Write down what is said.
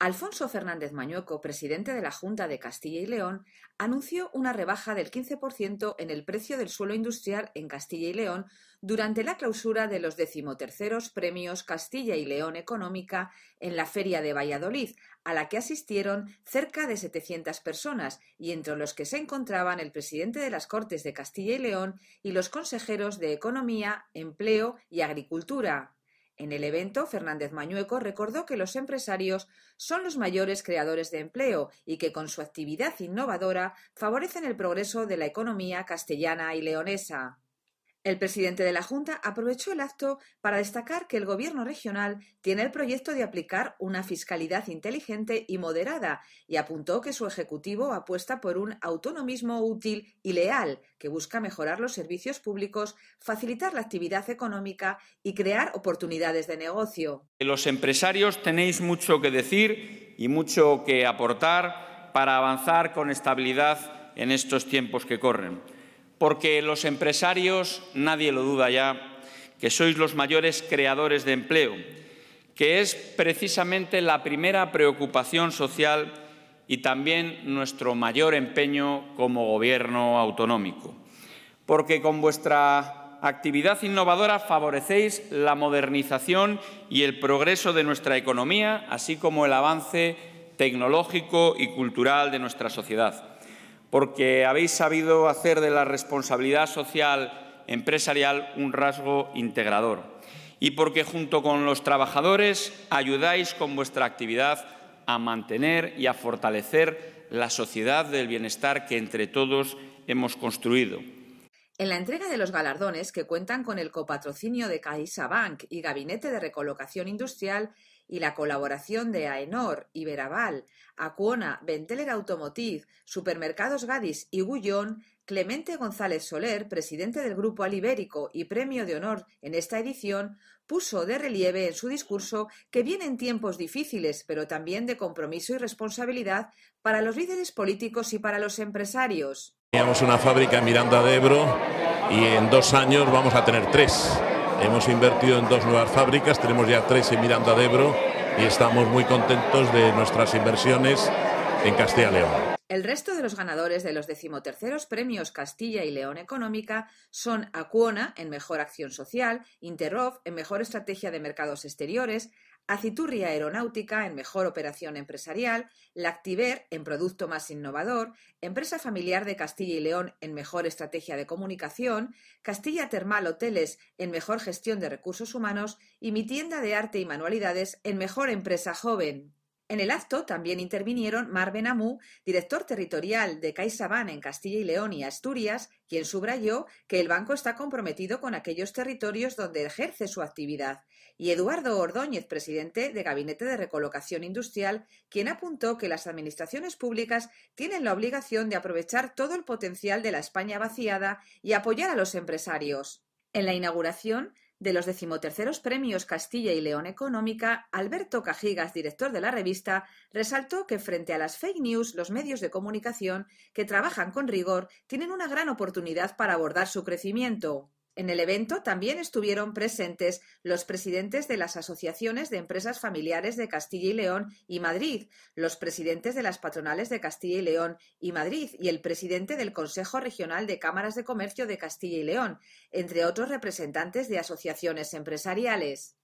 Alfonso Fernández Mañueco, presidente de la Junta de Castilla y León, anunció una rebaja del 15% en el precio del suelo industrial en Castilla y León durante la clausura de los decimoterceros premios Castilla y León Económica en la Feria de Valladolid, a la que asistieron cerca de 700 personas y entre los que se encontraban el presidente de las Cortes de Castilla y León y los consejeros de Economía, Empleo y Agricultura, en el evento, Fernández Mañueco recordó que los empresarios son los mayores creadores de empleo y que con su actividad innovadora favorecen el progreso de la economía castellana y leonesa. El presidente de la Junta aprovechó el acto para destacar que el Gobierno regional tiene el proyecto de aplicar una fiscalidad inteligente y moderada y apuntó que su Ejecutivo apuesta por un autonomismo útil y leal que busca mejorar los servicios públicos, facilitar la actividad económica y crear oportunidades de negocio. Los empresarios tenéis mucho que decir y mucho que aportar para avanzar con estabilidad en estos tiempos que corren porque los empresarios, nadie lo duda ya, que sois los mayores creadores de empleo, que es precisamente la primera preocupación social y también nuestro mayor empeño como Gobierno autonómico. Porque con vuestra actividad innovadora favorecéis la modernización y el progreso de nuestra economía, así como el avance tecnológico y cultural de nuestra sociedad porque habéis sabido hacer de la responsabilidad social empresarial un rasgo integrador y porque junto con los trabajadores ayudáis con vuestra actividad a mantener y a fortalecer la sociedad del bienestar que entre todos hemos construido. En la entrega de los galardones, que cuentan con el copatrocinio de CaixaBank y Gabinete de Recolocación Industrial, y la colaboración de Aenor, Iberaval, Acuona, VENTELER Automotive, Supermercados Gadis y Gullón, Clemente González Soler, presidente del Grupo Alibérico y premio de honor en esta edición, puso de relieve en su discurso que vienen tiempos difíciles, pero también de compromiso y responsabilidad para los líderes políticos y para los empresarios. Teníamos una fábrica en Miranda de Ebro y en dos años vamos a tener tres. Hemos invertido en dos nuevas fábricas, tenemos ya tres en Miranda de Ebro y estamos muy contentos de nuestras inversiones en Castilla y León. El resto de los ganadores de los decimoterceros premios Castilla y León Económica son Acuona en Mejor Acción Social, Interov en Mejor Estrategia de Mercados Exteriores, Aciturria Aeronáutica en mejor operación empresarial, Lactiver en producto más innovador, Empresa Familiar de Castilla y León en mejor estrategia de comunicación, Castilla Termal Hoteles en mejor gestión de recursos humanos y mi tienda de arte y manualidades en mejor empresa joven. En el acto también intervinieron Mar Benamou, director territorial de CaixaBank en Castilla y León y Asturias, quien subrayó que el banco está comprometido con aquellos territorios donde ejerce su actividad, y Eduardo Ordóñez, presidente de Gabinete de Recolocación Industrial, quien apuntó que las administraciones públicas tienen la obligación de aprovechar todo el potencial de la España vaciada y apoyar a los empresarios. En la inauguración de los decimoterceros premios Castilla y León Económica, Alberto Cajigas, director de la revista, resaltó que frente a las fake news, los medios de comunicación que trabajan con rigor tienen una gran oportunidad para abordar su crecimiento. En el evento también estuvieron presentes los presidentes de las asociaciones de empresas familiares de Castilla y León y Madrid, los presidentes de las patronales de Castilla y León y Madrid y el presidente del Consejo Regional de Cámaras de Comercio de Castilla y León, entre otros representantes de asociaciones empresariales.